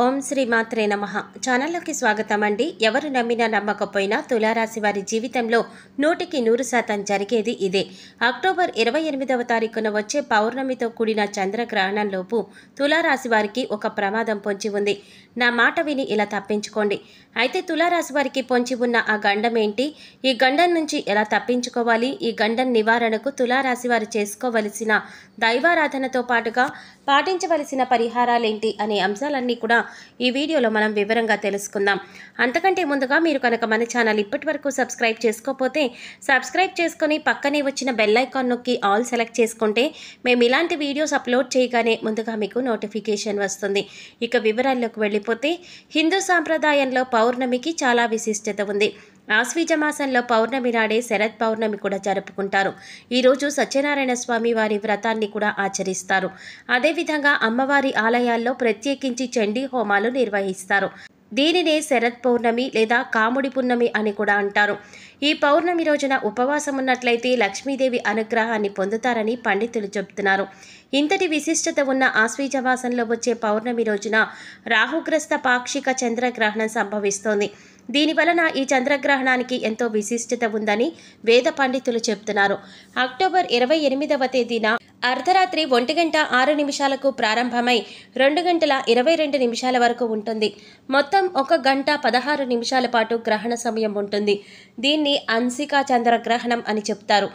ఓం శ్రీ మాత్రే నమ ఛానల్లోకి స్వాగతం అండి ఎవరు నమ్మినా నమ్మకపోయినా తులారాశి వారి జీవితంలో నూటికి నూరు శాతం జరిగేది ఇదే అక్టోబర్ ఇరవై ఎనిమిదవ తారీఖున వచ్చే పౌర్ణమితో కూడిన చంద్రగ్రహణంలోపు తులారాశి వారికి ఒక ప్రమాదం పొంచి ఉంది నా మాట విని ఇలా తప్పించుకోండి అయితే తులారాశి వారికి పొంచి ఉన్న ఆ గండం ఏంటి ఈ గండం నుంచి ఎలా తప్పించుకోవాలి ఈ గండం నివారణకు తులారాశి వారు చేసుకోవలసిన దైవారాధనతో పాటుగా పాటించవలసిన పరిహారాలేంటి అనే అంశాలన్నీ కూడా ఈ వీడియోలో మనం వివరంగా తెలుసుకుందాం అంతకంటే ముందుగా మీరు కనుక మన ఛానల్ ఇప్పటి వరకు సబ్స్క్రైబ్ చేసుకోకపోతే సబ్స్క్రైబ్ చేసుకొని పక్కనే వచ్చిన బెల్లైకాన్ నొక్కి ఆల్ సెలెక్ట్ చేసుకుంటే మేము ఇలాంటి వీడియోస్ అప్లోడ్ చేయగానే ముందుగా మీకు నోటిఫికేషన్ వస్తుంది ఇక వివరాల్లోకి వెళ్ళిపోతే హిందూ సాంప్రదాయంలో పౌర్ణమికి చాలా విశిష్టత ఉంది ఆశ్వీజ మాసంలో పౌర్ణమి నాడే శరత్ పౌర్ణమి కూడా జరుపుకుంటారు ఈరోజు సత్యనారాయణ స్వామి వారి వ్రతాన్ని కూడా ఆచరిస్తారు అదేవిధంగా అమ్మవారి ఆలయాల్లో ప్రత్యేకించి చండీ హోమాలు నిర్వహిస్తారు దీనినే శరత్ పౌర్ణమి లేదా కాముడి పున్నమి అని కూడా అంటారు ఈ పౌర్ణమి రోజున ఉపవాసం ఉన్నట్లయితే లక్ష్మీదేవి అనుగ్రహాన్ని పొందుతారని పండితులు చెబుతున్నారు ఇంతటి విశిష్టత ఉన్న ఆశ్వీజవాసంలో వచ్చే పౌర్ణమి రోజున రాహుగ్రస్త పాక్షిక చంద్రగ్రహణం సంభవిస్తోంది దీని వలన ఈ చంద్రగ్రహణానికి ఎంతో విశిష్టత ఉందని వేద పండితులు చెబుతున్నారు అక్టోబర్ ఇరవై ఎనిమిదవ తేదీన అర్ధరాత్రి ఒంటి గంట ఆరు నిమిషాలకు ప్రారంభమై రెండు గంటల ఇరవై రెండు నిమిషాల వరకు ఉంటుంది మొత్తం ఒక గంట పదహారు నిమిషాల పాటు గ్రహణ సమయం ఉంటుంది దీన్ని అంశికా చంద్రగ్రహణం అని చెప్తారు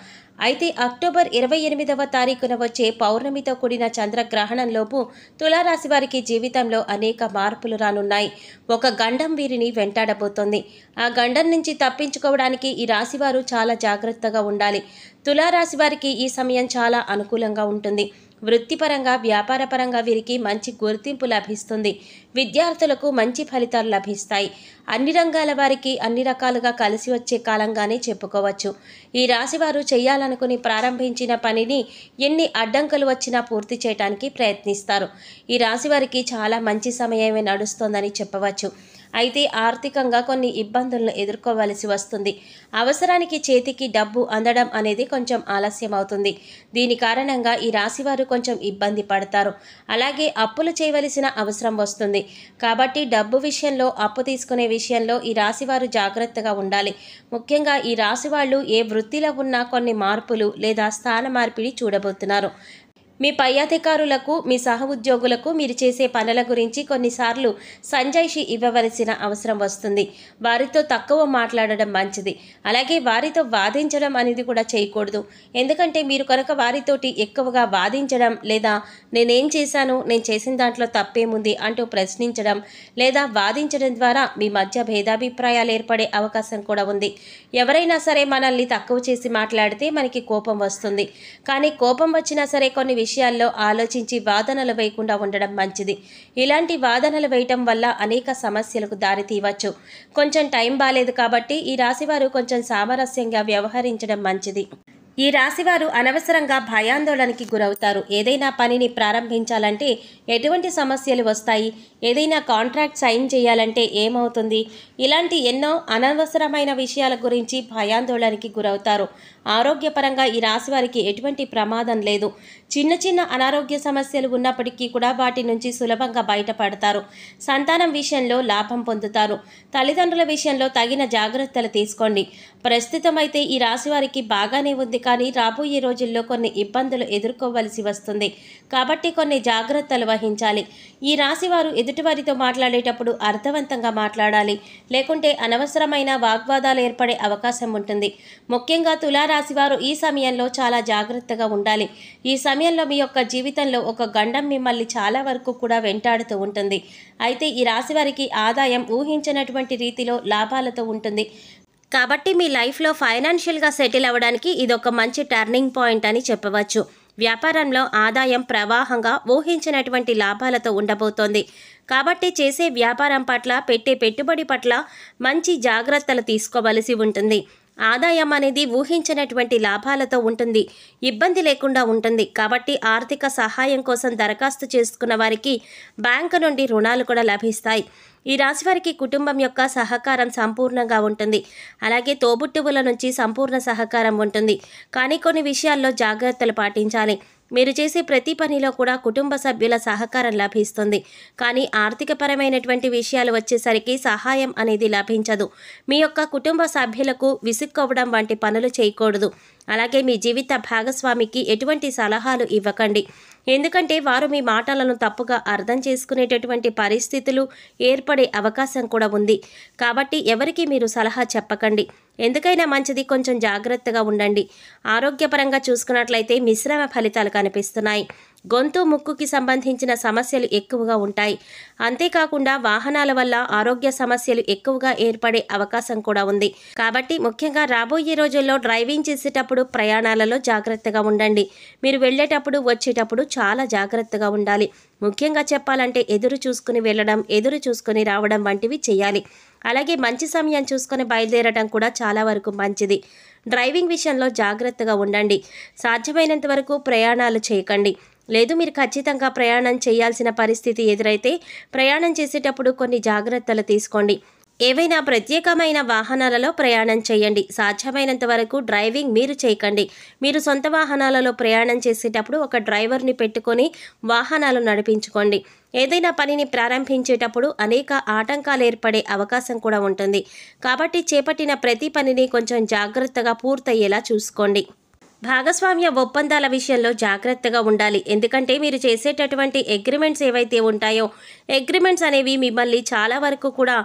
అయితే అక్టోబర్ ఇరవై ఎనిమిదవ తారీఖున వచ్చే పౌర్ణమితో కూడిన చంద్రగ్రహణంలోపు తులారాశి వారికి జీవితంలో అనేక మార్పులు రానున్నాయి ఒక గండం వీరిని వెంటాడబోతోంది ఆ గండం నుంచి తప్పించుకోవడానికి ఈ రాశివారు చాలా జాగ్రత్తగా ఉండాలి తులారాశి వారికి ఈ సమయం చాలా అనుకూలంగా ఉంటుంది వృత్తిపరంగా వ్యాపారపరంగా వీరికి మంచి గుర్తింపు లభిస్తుంది విద్యార్థులకు మంచి ఫలితాలు లభిస్తాయి అన్ని రంగాల వారికి అన్ని రకాలుగా కలిసి వచ్చే కాలంగానే చెప్పుకోవచ్చు ఈ రాశివారు చేయాలనుకుని ప్రారంభించిన పనిని ఎన్ని అడ్డంకులు వచ్చినా పూర్తి చేయడానికి ప్రయత్నిస్తారు ఈ రాశివారికి చాలా మంచి సమయమే నడుస్తోందని చెప్పవచ్చు అయితే ఆర్థికంగా కొన్ని ఇబ్బందులను ఎదుర్కోవాల్సి వస్తుంది అవసరానికి చేతికి డబ్బు అందడం అనేది కొంచెం ఆలస్యం అవుతుంది దీని కారణంగా ఈ రాశి వారు కొంచెం ఇబ్బంది పడతారు అలాగే అప్పులు చేయవలసిన అవసరం వస్తుంది కాబట్టి డబ్బు విషయంలో అప్పు తీసుకునే విషయంలో ఈ రాశివారు జాగ్రత్తగా ఉండాలి ముఖ్యంగా ఈ రాశి వాళ్ళు ఏ వృత్తిలో ఉన్న కొన్ని మార్పులు లేదా స్థాన మార్పిడి చూడబోతున్నారు మీ పై అధికారులకు మీ సహ ఉద్యోగులకు మీరు చేసే పనుల గురించి కొన్నిసార్లు సంజాయిషి ఇవ్వవలసిన అవసరం వస్తుంది వారితో తక్కువ మాట్లాడడం మంచిది అలాగే వారితో వాదించడం అనేది కూడా చేయకూడదు ఎందుకంటే మీరు కనుక వారితోటి ఎక్కువగా వాదించడం లేదా నేనేం చేశాను నేను చేసిన దాంట్లో తప్పేముంది అంటూ ప్రశ్నించడం లేదా వాదించడం ద్వారా మీ మధ్య భేదాభిప్రాయాలు ఏర్పడే అవకాశం కూడా ఉంది ఎవరైనా సరే మనల్ని తక్కువ చేసి మాట్లాడితే మనకి కోపం వస్తుంది కానీ కోపం వచ్చినా సరే కొన్ని విషయాల్లో ఆలోచించి వాదనలు వేయకుండా ఉండడం మంచిది ఇలాంటి వాదనలు వేయటం వల్ల అనేక సమస్యలకు దారి తీయవచ్చు కొంచెం టైం బాలేదు కాబట్టి ఈ రాశివారు కొంచెం సామరస్యంగా వ్యవహరించడం మంచిది ఈ రాశివారు అనవసరంగా భయాందోళనకి గురవుతారు ఏదైనా పనిని ప్రారంభించాలంటే ఎటువంటి సమస్యలు వస్తాయి ఏదైనా కాంట్రాక్ట్ సైన్ చేయాలంటే ఏమవుతుంది ఇలాంటి ఎన్నో అనవసరమైన విషయాల గురించి భయాందోళనకి గురవుతారు ఆరోగ్యపరంగా ఈ రాశివారికి ఎటువంటి ప్రమాదం లేదు చిన్న చిన్న అనారోగ్య సమస్యలు ఉన్నప్పటికీ కూడా వాటి నుంచి సులభంగా బయటపడతారు సంతానం విషయంలో లాభం పొందుతారు తల్లిదండ్రుల విషయంలో తగిన జాగ్రత్తలు తీసుకోండి ప్రస్తుతం అయితే ఈ రాశి వారికి బాగానే ఉంది కానీ రాబోయే రోజుల్లో కొన్ని ఇబ్బందులు ఎదుర్కోవలసి వస్తుంది కాబట్టి కొన్ని జాగ్రత్తలు వహించాలి ఈ రాశి వారు ఎదుటివారితో మాట్లాడేటప్పుడు అర్థవంతంగా మాట్లాడాలి లేకుంటే అనవసరమైన వాగ్వాదాలు ఏర్పడే అవకాశం ఉంటుంది ముఖ్యంగా తులారాశివారు ఈ సమయంలో చాలా జాగ్రత్తగా ఉండాలి ఈ సమయం సమయంలో మీ యొక్క జీవితంలో ఒక గండం మిమ్మల్ని చాలా వరకు కూడా వెంటాడుతూ ఉంటుంది అయితే ఈ రాశి వారికి ఆదాయం ఊహించినటువంటి రీతిలో లాభాలతో ఉంటుంది కాబట్టి మీ లైఫ్లో ఫైనాన్షియల్గా సెటిల్ అవ్వడానికి ఇదొక మంచి టర్నింగ్ పాయింట్ అని చెప్పవచ్చు వ్యాపారంలో ఆదాయం ప్రవాహంగా ఊహించినటువంటి లాభాలతో ఉండబోతోంది కాబట్టి చేసే వ్యాపారం పట్ల పెట్టే పెట్టుబడి పట్ల మంచి జాగ్రత్తలు తీసుకోవలసి ఉంటుంది ఆదాయం అనేది ఊహించినటువంటి లాభాలతో ఉంటుంది ఇబ్బంది లేకుండా ఉంటుంది కాబట్టి ఆర్థిక సహాయం కోసం దరఖాస్తు చేసుకున్న వారికి బ్యాంకు నుండి రుణాలు కూడా లభిస్తాయి ఈ రాశి వారికి కుటుంబం యొక్క సహకారం సంపూర్ణంగా ఉంటుంది అలాగే తోబుట్టువుల నుంచి సంపూర్ణ సహకారం ఉంటుంది కానీ కొన్ని విషయాల్లో జాగ్రత్తలు పాటించాలి మీరు చేసే ప్రతి పనిలో కూడా కుటుంబ సభ్యుల సహకారం లభిస్తుంది కానీ ఆర్థికపరమైనటువంటి విషయాలు వచ్చేసరికి సహాయం అనేది లభించదు మీ యొక్క కుటుంబ సభ్యులకు విసుక్కోవడం వంటి పనులు చేయకూడదు అలాగే మీ జీవిత భాగస్వామికి ఎటువంటి సలహాలు ఇవ్వకండి ఎందుకంటే వారు మీ మాటలను తప్పుగా అర్థం చేసుకునేటటువంటి పరిస్థితులు ఏర్పడే అవకాశం కూడా ఉంది కాబట్టి ఎవరికి మీరు సలహా చెప్పకండి ఎందుకైనా మంచిది కొంచెం జాగ్రత్తగా ఉండండి ఆరోగ్యపరంగా చూసుకున్నట్లయితే మిశ్రమ ఫలితాలు కనిపిస్తున్నాయి గొంతు ముక్కుకి సంబంధించిన సమస్యలు ఎక్కువగా ఉంటాయి అంతేకాకుండా వాహనాల వల్ల ఆరోగ్య సమస్యలు ఎక్కువగా ఏర్పడే అవకాశం కూడా ఉంది కాబట్టి ముఖ్యంగా రాబోయే రోజుల్లో డ్రైవింగ్ చేసేటప్పుడు ప్రయాణాలలో జాగ్రత్తగా ఉండండి మీరు వెళ్ళేటప్పుడు వచ్చేటప్పుడు చాలా జాగ్రత్తగా ఉండాలి ముఖ్యంగా చెప్పాలంటే ఎదురు చూసుకుని వెళ్ళడం ఎదురు చూసుకుని రావడం వంటివి చేయాలి అలాగే మంచి సమయం చూసుకొని బయలుదేరడం కూడా చాలా వరకు మంచిది డ్రైవింగ్ విషయంలో జాగ్రత్తగా ఉండండి సాధ్యమైనంత వరకు ప్రయాణాలు చేయకండి లేదు మీరు ఖచ్చితంగా ప్రయాణం చేయాల్సిన పరిస్థితి ఎదురైతే ప్రయాణం చేసేటప్పుడు కొన్ని జాగ్రత్తలు తీసుకోండి ఏవైనా ప్రత్యేకమైన వాహనాలలో ప్రయాణం చేయండి సాధ్యమైనంత వరకు డ్రైవింగ్ మీరు చేయకండి మీరు సొంత వాహనాలలో ప్రయాణం చేసేటప్పుడు ఒక డ్రైవర్ని పెట్టుకొని వాహనాలు నడిపించుకోండి ఏదైనా పనిని ప్రారంభించేటప్పుడు అనేక ఆటంకాలు ఏర్పడే అవకాశం కూడా ఉంటుంది కాబట్టి చేపట్టిన ప్రతి పనిని కొంచెం జాగ్రత్తగా పూర్తయ్యేలా చూసుకోండి భాగస్వామ్య ఒప్పందాల విషయంలో జాగ్రత్తగా ఉండాలి ఎందుకంటే మీరు చేసేటటువంటి అగ్రిమెంట్స్ ఏవైతే ఉంటాయో అగ్రిమెంట్స్ అనేవి మిమ్మల్ని చాలా వరకు కూడా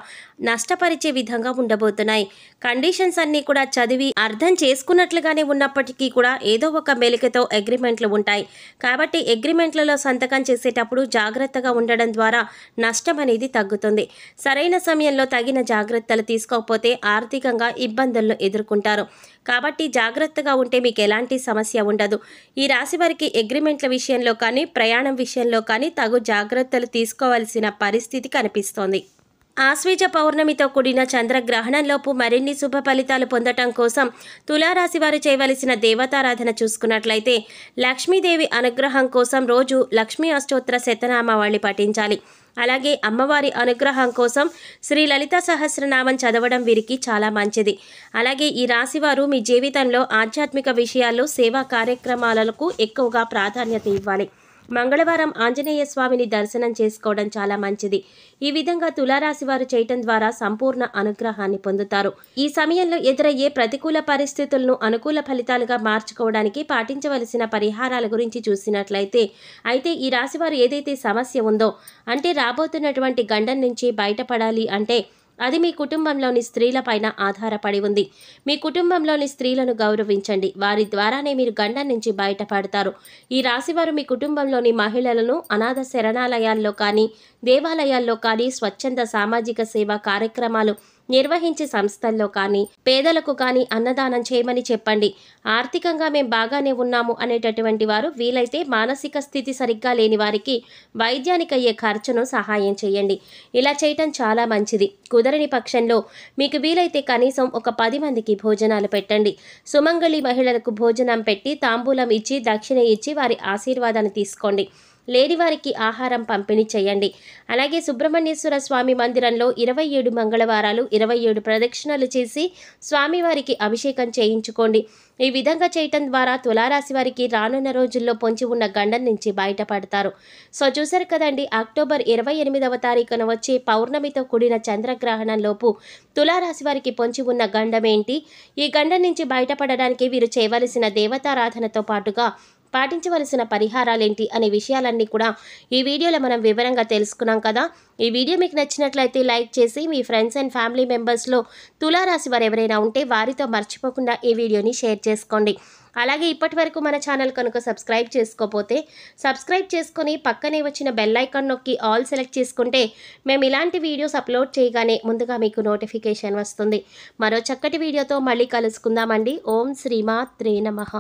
నష్టపరిచే విధంగా ఉండబోతున్నాయి కండిషన్స్ అన్నీ కూడా చదివి అర్థం చేసుకున్నట్లుగానే ఉన్నప్పటికీ కూడా ఏదో ఒక మెలికతో అగ్రిమెంట్లు ఉంటాయి కాబట్టి అగ్రిమెంట్లలో సంతకం చేసేటప్పుడు జాగ్రత్తగా ఉండడం ద్వారా నష్టం అనేది తగ్గుతుంది సరైన సమయంలో తగిన జాగ్రత్తలు తీసుకోకపోతే ఆర్థికంగా ఇబ్బందులను ఎదుర్కొంటారు కాబట్టి జాగ్రత్తగా ఉంటే మీకు ఎలాంటి సమస్య ఉండదు ఈ రాశి వారికి అగ్రిమెంట్ల విషయంలో కానీ ప్రయాణం విషయంలో కానీ తగు జాగ్రత్తలు తీసుకోవాల్సిన పరిస్థితి కనిపిస్తోంది ఆశ్వీజ పౌర్ణమితో కూడిన చంద్రగ్రహణంలోపు మరిన్ని శుభ ఫలితాలు పొందటం కోసం తులారాశి వారు చేయవలసిన దేవతారాధన చూసుకున్నట్లయితే లక్ష్మీదేవి అనుగ్రహం కోసం రోజు లక్ష్మీ అష్టోత్తర శతనామావళి పఠించాలి అలాగే అమ్మవారి అనుగ్రహం కోసం శ్రీ లలిత సహస్రనామం చదవడం వీరికి చాలా మంచిది అలాగే ఈ రాశివారు మీ జీవితంలో ఆధ్యాత్మిక విషయాల్లో సేవా కార్యక్రమాలకు ఎక్కువగా ప్రాధాన్యత ఇవ్వాలి మంగళవారం ఆంజనేయ స్వామిని దర్శనం చేసుకోవడం చాలా మంచిది ఈ విధంగా తులారాశి వారు చేయటం ద్వారా సంపూర్ణ అనుగ్రహాన్ని పొందుతారు ఈ సమయంలో ఎదురయ్యే ప్రతికూల పరిస్థితులను అనుకూల ఫలితాలుగా మార్చుకోవడానికి పాటించవలసిన పరిహారాల గురించి చూసినట్లయితే అయితే ఈ రాశివారు ఏదైతే సమస్య ఉందో అంటే రాబోతున్నటువంటి గండం నుంచి బయటపడాలి అంటే అది మీ కుటుంబంలోని స్త్రీలపైన ఆధారపడి ఉంది మీ కుటుంబంలోని స్త్రీలను గౌరవించండి వారి ద్వారానే మీరు గండం నుంచి బయటపడతారు ఈ రాశివారు మీ కుటుంబంలోని మహిళలను అనాథ శరణాలయాల్లో కానీ దేవాలయాల్లో కానీ స్వచ్ఛంద సామాజిక సేవా కార్యక్రమాలు నిర్వహించే సంస్థల్లో కానీ పేదలకు కానీ అన్నదానం చేయమని చెప్పండి ఆర్థికంగా మేము బాగానే ఉన్నాము అనేటటువంటి వారు వీలైతే మానసిక స్థితి సరిగ్గా లేని వారికి వైద్యానికి అయ్యే ఖర్చును సహాయం చేయండి ఇలా చేయటం చాలా మంచిది కుదరని పక్షంలో మీకు వీలైతే కనీసం ఒక పది మందికి భోజనాలు పెట్టండి సుమంగళి మహిళలకు భోజనం పెట్టి తాంబూలం ఇచ్చి దక్షిణ ఇచ్చి వారి ఆశీర్వాదాన్ని తీసుకోండి లేని వారికి ఆహారం పంపిణీ చేయండి అలాగే సుబ్రహ్మణ్యేశ్వర స్వామి మందిరంలో ఇరవై ఏడు మంగళవారాలు ఇరవై ఏడు ప్రదక్షిణలు చేసి స్వామివారికి అభిషేకం చేయించుకోండి ఈ విధంగా చేయటం ద్వారా తులారాశి వారికి రానున్న రోజుల్లో పొంచి ఉన్న గండం నుంచి బయటపడతారు సో చూసారు కదండి అక్టోబర్ ఇరవై ఎనిమిదవ తారీఖున వచ్చే పౌర్ణమితో కూడిన చంద్రగ్రహణంలోపు తులారాశి వారికి పొంచి ఉన్న గండం ఏంటి ఈ గండం నుంచి బయటపడడానికి వీరు చేయవలసిన దేవతారాధనతో పాటుగా పాటించవలసిన పరిహారాలేంటి అనే విషయాలన్నీ కూడా ఈ వీడియోలో మనం వివరంగా తెలుసుకున్నాం కదా ఈ వీడియో మీకు నచ్చినట్లయితే లైక్ చేసి మీ ఫ్రెండ్స్ అండ్ ఫ్యామిలీ మెంబర్స్లో తులారాశి వారు ఎవరైనా ఉంటే వారితో మర్చిపోకుండా ఈ వీడియోని షేర్ చేసుకోండి అలాగే ఇప్పటి వరకు మన ఛానల్ కనుక సబ్స్క్రైబ్ చేసుకోకపోతే సబ్స్క్రైబ్ చేసుకొని పక్కనే వచ్చిన బెల్ నొక్కి ఆల్ సెలెక్ట్ చేసుకుంటే మేము ఇలాంటి వీడియోస్ అప్లోడ్ చేయగానే ముందుగా మీకు నోటిఫికేషన్ వస్తుంది మరో చక్కటి వీడియోతో మళ్ళీ కలుసుకుందామండి ఓం శ్రీమాత్రే నమ